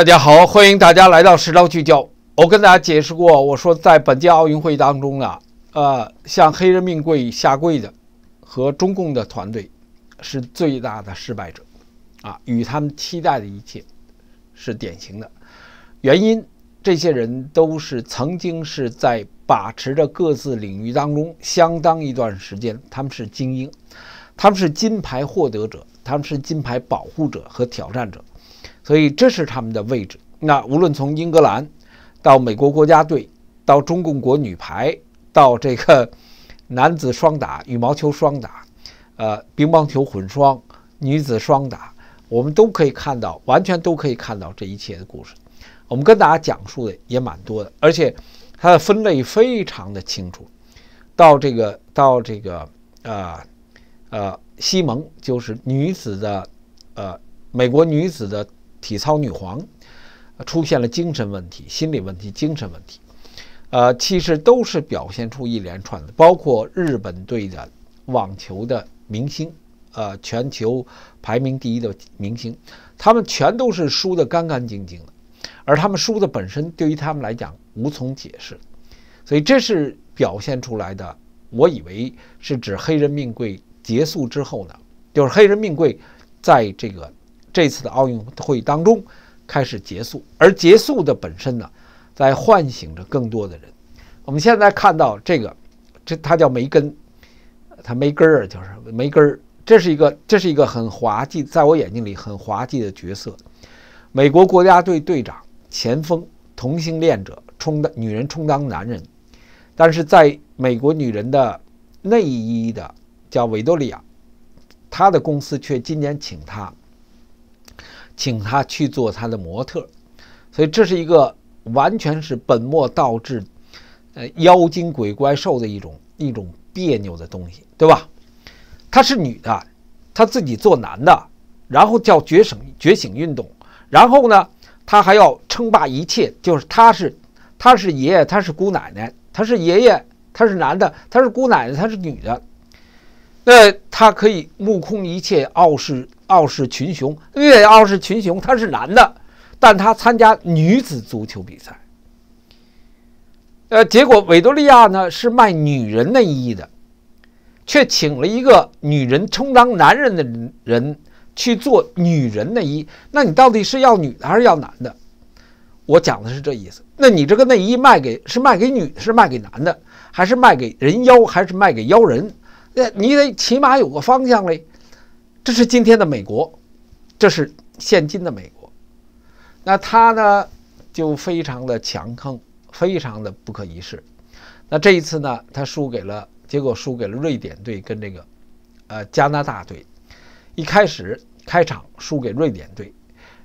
大家好，欢迎大家来到《时政聚焦》。我跟大家解释过，我说在本届奥运会当中啊，呃，向黑人命贵下跪的和中共的团队是最大的失败者，啊，与他们期待的一切是典型的。原因，这些人都是曾经是在把持着各自领域当中相当一段时间，他们是精英，他们是金牌获得者，他们是金牌保护者和挑战者。所以这是他们的位置。那无论从英格兰到美国国家队，到中共国女排，到这个男子双打、羽毛球双打、呃乒乓球混双、女子双打，我们都可以看到，完全都可以看到这一切的故事。我们跟大家讲述的也蛮多的，而且它的分类非常的清楚。到这个到这个呃呃，西蒙就是女子的呃美国女子的。体操女皇出现了精神问题、心理问题、精神问题，呃，其实都是表现出一连串的，包括日本队的网球的明星，呃，全球排名第一的明星，他们全都是输得干干净净的，而他们输的本身对于他们来讲无从解释，所以这是表现出来的。我以为是指黑人命贵结束之后呢，就是黑人命贵在这个。这次的奥运会当中开始结束，而结束的本身呢，在唤醒着更多的人。我们现在看到这个，这他叫梅根，他梅根啊，就是梅根儿，这是一个这是一个很滑稽，在我眼睛里很滑稽的角色。美国国家队队长、前锋、同性恋者，充当女人充当男人，但是在美国女人的内衣的叫维多利亚，她的公司却今年请他。请他去做他的模特，所以这是一个完全是本末倒置，呃，妖精鬼怪兽的一种一种别扭的东西，对吧？她是女的，她自己做男的，然后叫觉醒觉醒运动，然后呢，她还要称霸一切，就是她是她是爷，她是姑奶奶，她是爷爷，她是男的，她是姑奶奶，她是女的，那她可以目空一切，傲视。傲视群雄，越傲视群雄，他是男的，但他参加女子足球比赛。呃，结果维多利亚呢是卖女人内衣的，却请了一个女人充当男人的人去做女人内衣。那你到底是要女的还是要男的？我讲的是这意思。那你这个内衣卖给是卖给女的，是卖给男的，还是卖给人妖，还是卖给妖人？那你得起码有个方向嘞。这是今天的美国，这是现今的美国。那他呢，就非常的强横，非常的不可一世。那这一次呢，他输给了，结果输给了瑞典队跟这个，呃，加拿大队。一开始开场输给瑞典队，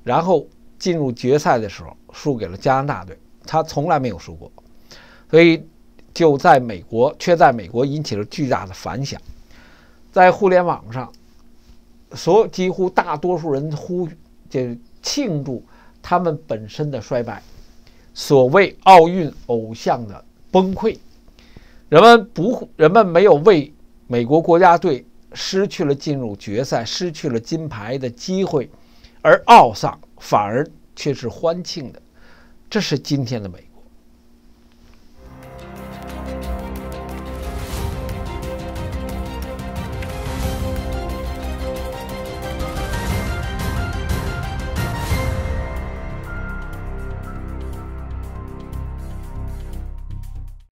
然后进入决赛的时候输给了加拿大队。他从来没有输过，所以就在美国，却在美国引起了巨大的反响，在互联网上。所几乎大多数人呼，就是庆祝他们本身的衰败，所谓奥运偶像的崩溃。人们不，人们没有为美国国家队失去了进入决赛、失去了金牌的机会而懊丧，反而却是欢庆的。这是今天的美。